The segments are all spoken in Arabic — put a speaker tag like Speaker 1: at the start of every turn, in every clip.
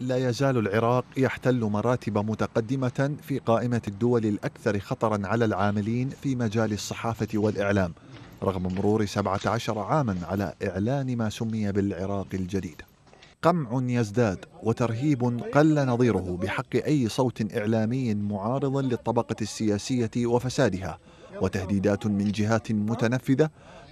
Speaker 1: لا يزال العراق يحتل مراتب متقدمة في قائمة الدول الأكثر خطرا على العاملين في مجال الصحافة والإعلام رغم مرور 17 عاما على إعلان ما سمي بالعراق الجديد قمع يزداد وترهيب قل نظيره بحق أي صوت إعلامي معارض للطبقة السياسية وفسادها وتهديدات من جهات متنفذة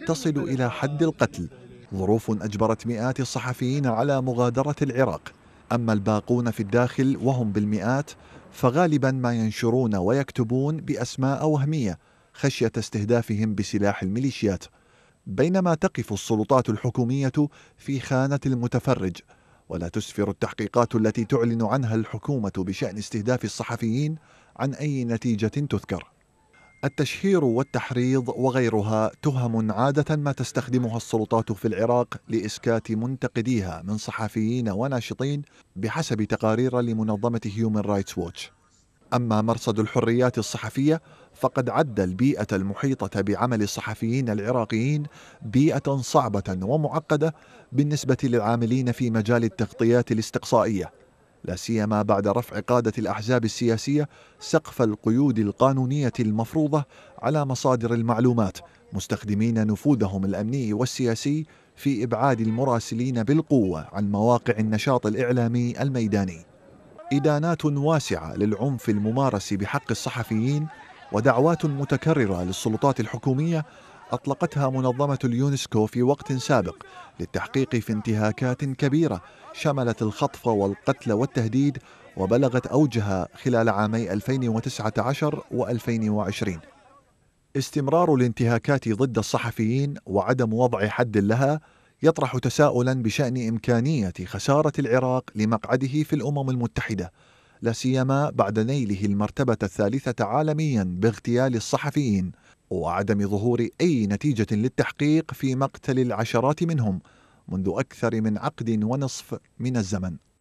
Speaker 1: تصل إلى حد القتل ظروف أجبرت مئات الصحفيين على مغادرة العراق أما الباقون في الداخل وهم بالمئات فغالبا ما ينشرون ويكتبون بأسماء وهمية خشية استهدافهم بسلاح الميليشيات بينما تقف السلطات الحكومية في خانة المتفرج ولا تسفر التحقيقات التي تعلن عنها الحكومة بشأن استهداف الصحفيين عن أي نتيجة تذكر التشهير والتحريض وغيرها تهم عادة ما تستخدمها السلطات في العراق لإسكات منتقديها من صحفيين وناشطين بحسب تقارير لمنظمة هيومن رايتس ووتش أما مرصد الحريات الصحفية فقد عد البيئة المحيطة بعمل الصحفيين العراقيين بيئة صعبة ومعقدة بالنسبة للعاملين في مجال التغطيات الاستقصائية لا سيما بعد رفع قادة الأحزاب السياسية سقف القيود القانونية المفروضة على مصادر المعلومات مستخدمين نفوذهم الأمني والسياسي في إبعاد المراسلين بالقوة عن مواقع النشاط الإعلامي الميداني. إدانات واسعة للعنف الممارس بحق الصحفيين ودعوات متكررة للسلطات الحكومية أطلقتها منظمة اليونسكو في وقت سابق للتحقيق في انتهاكات كبيرة شملت الخطف والقتل والتهديد وبلغت أوجها خلال عامي 2019 و2020 استمرار الانتهاكات ضد الصحفيين وعدم وضع حد لها يطرح تساؤلا بشان إمكانية خسارة العراق لمقعده في الأمم المتحدة لا سيما بعد نيله المرتبة الثالثة عالميا باغتيال الصحفيين وعدم ظهور أي نتيجة للتحقيق في مقتل العشرات منهم منذ أكثر من عقد ونصف من الزمن